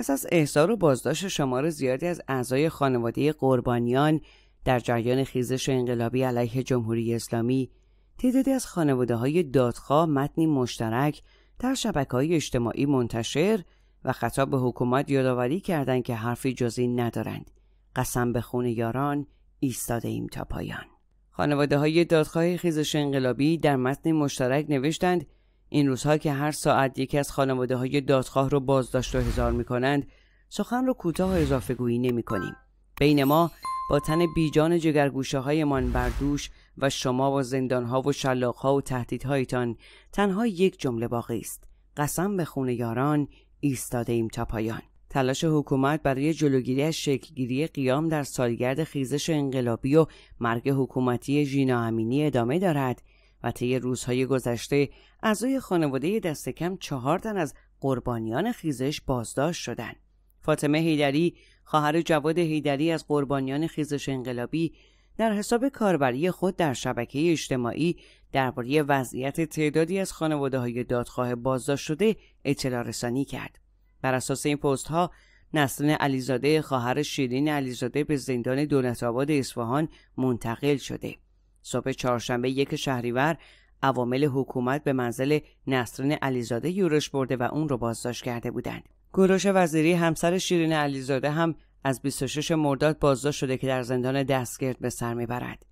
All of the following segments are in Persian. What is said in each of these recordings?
پس از احضار و بازداشت شمار زیادی از اعضای خانواده قربانیان در جریان خیزش انقلابی علیه جمهوری اسلامی تعدادی از خانواده های دادخواه متنی مشترک در شبکه های اجتماعی منتشر و خطاب به حکومت یادآوری کردند که حرفی جزی ندارند قسم به خون یاران ایستاده ایم تا پایان خانواده های دادخواه خیزش انقلابی در متن مشترک نوشتند این روزها که هر ساعت یکی از خانواده های دادخواه رو بازداشت و هزار می کنند سخن رو کوتاه و اضافه گویی نمی کنیم. بین ما با تن بیجان جگرگوشه های من بردوش و شما و زندان ها و شلاق ها و تهدیدهایتان تنها یک جمله باقی است قسم به خون یاران ایستاده ایم تا پایان تلاش حکومت برای جلوگیری از شکلگیری قیام در سالگرد خیزش انقلابی و مرگ حکومتی ژینا امینی ادامه دارد و طی روزهای گذشته اعضای خانواده دست کم چهار تن از قربانیان خیزش بازداشت شدند. فاطمه هیدری خواهر جواد هیدری از قربانیان خیزش انقلابی در حساب کاربری خود در شبکه اجتماعی درباره وضعیت تعدادی از خانواده های دادخواه بازداشت شده اطلاع رسانی کرد. بر اساس این پست ها نسرین علیزاده خواهر شیرین علیزاده به زندان دولت آباد اصفهان منتقل شده. صبح چهارشنبه یک شهریور عوامل حکومت به منزل نسرین علیزاده یورش برده و اون رو بازداشت کرده بودند. گروش وزیری همسر شیرین علیزاده هم از 26 مرداد بازداشت شده که در زندان دستگرد به سر میبرد.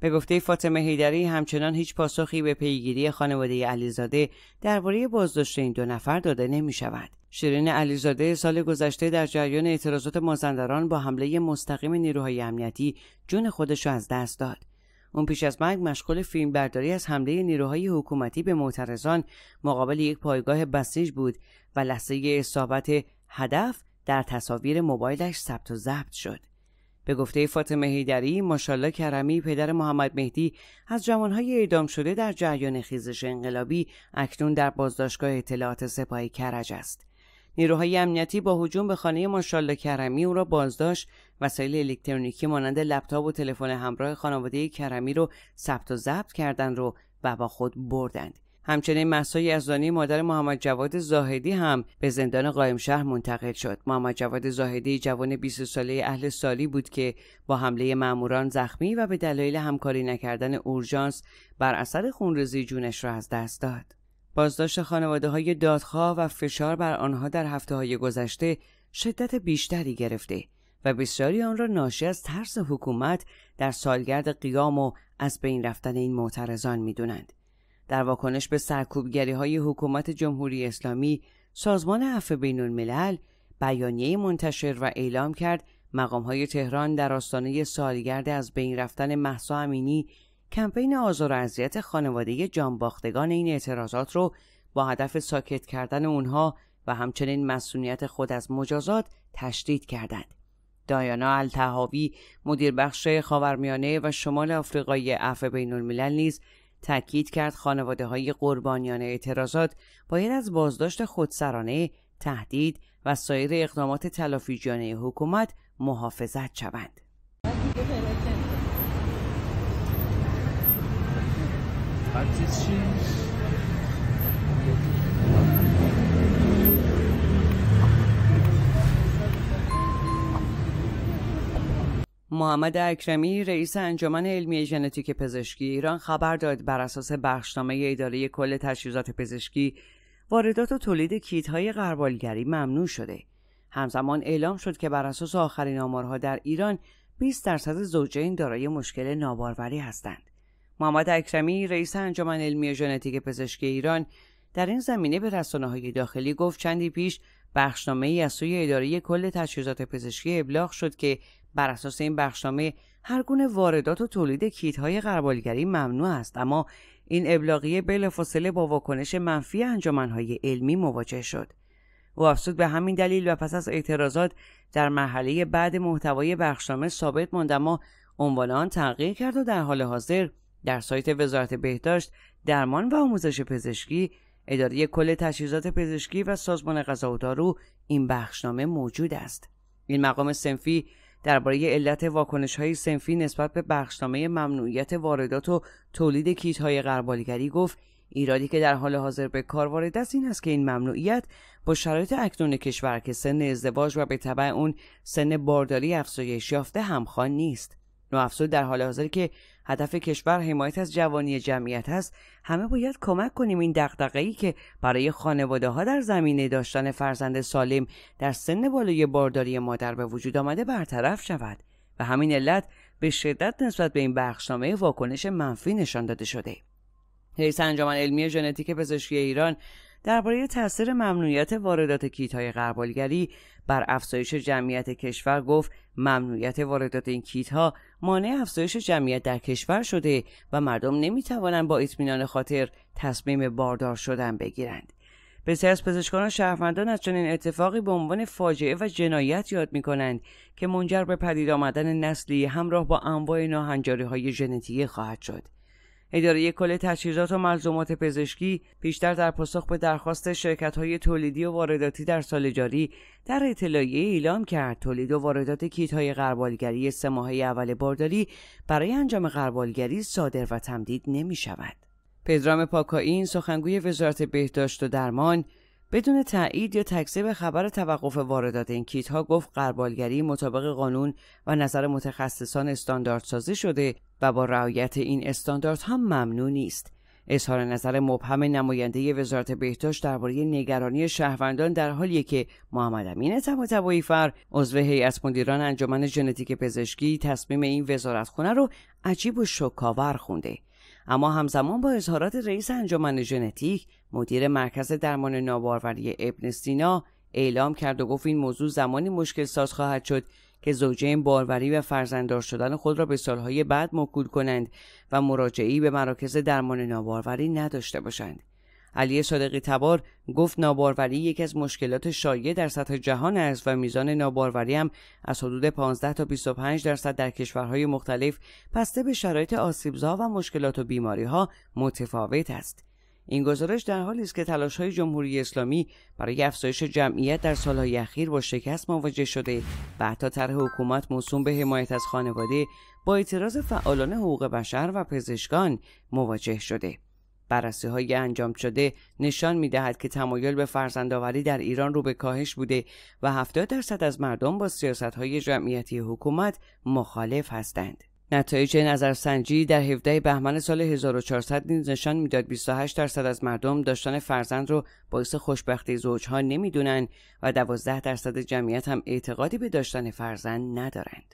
به گفته فاطمه هیدری همچنان هیچ پاسخی به پیگیری خانواده علیزاده درباره بازداشت این دو نفر داده نمی شود. شیرین علیزاده سال گذشته در جریان اعتراضات مازندران با حمله مستقیم نیروهای امنیتی جون خودش را از دست داد. اون پیش از مرگ مشغول برداری از حمله نیروهای حکومتی به معترضان مقابل یک پایگاه بسیج بود و لحظه اصابت هدف در تصاویر موبایلش ثبت و ضبط شد. به گفته فاطمه هیدری ماشالله کرمی پدر محمد مهدی از جوانهای اعدام شده در جریان خیزش انقلابی اکنون در بازداشتگاه اطلاعات سپاه کرج است نیروهای امنیتی با هجوم به خانه ماشالله کرمی او را بازداشت وسایل الکترونیکی مانند لپتاپ و تلفن همراه خانواده کرمی رو ثبت و ضبط کردند رو و با خود بردند همچنین محسای یزدانی مادر محمد جواد زاهدی هم به زندان قایم شهر منتقل شد محمد جواد زاهدی جوان 20 ساله اهل سالی بود که با حمله ماموران زخمی و به دلایل همکاری نکردن اورژانس بر اثر خونریزی جونش را از دست داد بازداشت خانواده های دادخواه و فشار بر آنها در هفته های گذشته شدت بیشتری گرفته و بسیاری آن را ناشی از ترس حکومت در سالگرد قیام و از بین رفتن این معترضان دونند. در واکنش به سرکوبگری های حکومت جمهوری اسلامی سازمان عفو بین الملل بیانیه منتشر و اعلام کرد مقام های تهران در آستانه سالگرد از بین رفتن محسا امینی کمپین آزار و اذیت خانواده جانباختگان این اعتراضات رو با هدف ساکت کردن اونها و همچنین مسئولیت خود از مجازات تشدید کردند. دایانا التهاوی مدیر بخش خاورمیانه و شمال آفریقای اف بین الملل نیز تاکید کرد خانواده های قربانیان اعتراضات باید از بازداشت خودسرانه تهدید و سایر اقدامات تلافی حکومت محافظت شوند. محمد اکرمی رئیس انجمن علمی ژنتیک پزشکی ایران خبر داد بر اساس بخشنامه اداره کل تجهیزات پزشکی واردات و تولید کیت های غربالگری ممنوع شده همزمان اعلام شد که بر اساس آخرین آمارها در ایران 20 درصد زوجین دارای مشکل ناباروری هستند محمد اکرمی رئیس انجمن علمی ژنتیک پزشکی ایران در این زمینه به رسانه های داخلی گفت چندی پیش بخشنامه ای از سوی اداره کل تجهیزات پزشکی ابلاغ شد که بر اساس این بخشنامه هر گونه واردات و تولید کیت های قربالگری ممنوع است اما این ابلاغیه بلافاصله با واکنش منفی های علمی مواجه شد و افزود به همین دلیل و پس از اعتراضات در مرحله بعد محتوای بخشنامه ثابت ماند اما عنوان آن تغییر کرد و در حال حاضر در سایت وزارت بهداشت درمان و آموزش پزشکی اداره کل تجهیزات پزشکی و سازمان غذا و دارو این بخشنامه موجود است این مقام سنفی درباره علت واکنش های سنفی نسبت به بخشنامه ممنوعیت واردات و تولید کیت های غربالگری گفت ایرادی که در حال حاضر به کار وارد است این است که این ممنوعیت با شرایط اکنون کشور که سن ازدواج و به طبع اون سن بارداری افزایش یافته همخوان نیست نوافزود در حال حاضر که هدف کشور حمایت از جوانی جمعیت هست همه باید کمک کنیم این ای که برای خانواده ها در زمینه داشتن فرزند سالم در سن بالای بارداری مادر به وجود آمده برطرف شود و همین علت به شدت نسبت به این بخشنامه واکنش منفی نشان داده شده رئیس انجمن علمی ژنتیک پزشکی ایران درباره تاثیر ممنوعیت واردات کیت‌های غربالگری بر افزایش جمعیت کشور گفت ممنوعیت واردات این کیت‌ها مانع افزایش جمعیت در کشور شده و مردم نمی توانند با اطمینان خاطر تصمیم باردار شدن بگیرند. بسیار از پزشکان و شهروندان از چنین اتفاقی به عنوان فاجعه و جنایت یاد می کنند که منجر به پدید آمدن نسلی همراه با انواع ناهنجاری های ژنتیکی خواهد شد. اداره کل تجهیزات و ملزومات پزشکی پیشتر در پاسخ به درخواست شرکت های تولیدی و وارداتی در سال جاری در اطلاعیه اعلام کرد تولید و واردات کیت های غربالگری سه ماهه اول بارداری برای انجام غربالگری صادر و تمدید نمی شود. پدرام پاکائین سخنگوی وزارت بهداشت و درمان بدون تایید یا تکذیب خبر توقف واردات این کیت ها گفت قربالگری مطابق قانون و نظر متخصصان استانداردسازی شده و با رعایت این استانداردها ممنوع نیست اظهار نظر مبهم نماینده وزارت بهداشت درباره نگرانی شهروندان در حالی که محمد امین طباطبایی فر عضو هیئت مدیران انجمن ژنتیک پزشکی تصمیم این خونه رو عجیب و شکاور خونده اما همزمان با اظهارات رئیس انجمن ژنتیک مدیر مرکز درمان ناباروری ابن سینا اعلام کرد و گفت این موضوع زمانی مشکل ساز خواهد شد که زوجین باروری و فرزنددار شدن خود را به سالهای بعد موکول کنند و مراجعی به مراکز درمان ناباروری نداشته باشند علی صادقی تبار گفت ناباروری یکی از مشکلات شایع در سطح جهان است و میزان ناباروری هم از حدود 15 تا 25 درصد در کشورهای مختلف بسته به شرایط آسیبزا و مشکلات و بیماری ها متفاوت است. این گزارش در حالی است که تلاش های جمهوری اسلامی برای افزایش جمعیت در سالهای اخیر با شکست مواجه شده و حتی طرح حکومت موسوم به حمایت از خانواده با اعتراض فعالان حقوق بشر و پزشکان مواجه شده بررسی های انجام شده نشان می دهد که تمایل به فرزندآوری در ایران رو به کاهش بوده و 70 درصد از مردم با سیاست های جمعیتی حکومت مخالف هستند. نتایج نظرسنجی در 17 بهمن سال 1400 نیز نشان میداد 28 درصد از مردم داشتن فرزند رو باعث خوشبختی زوجها نمیدونند و 12 درصد جمعیت هم اعتقادی به داشتن فرزند ندارند.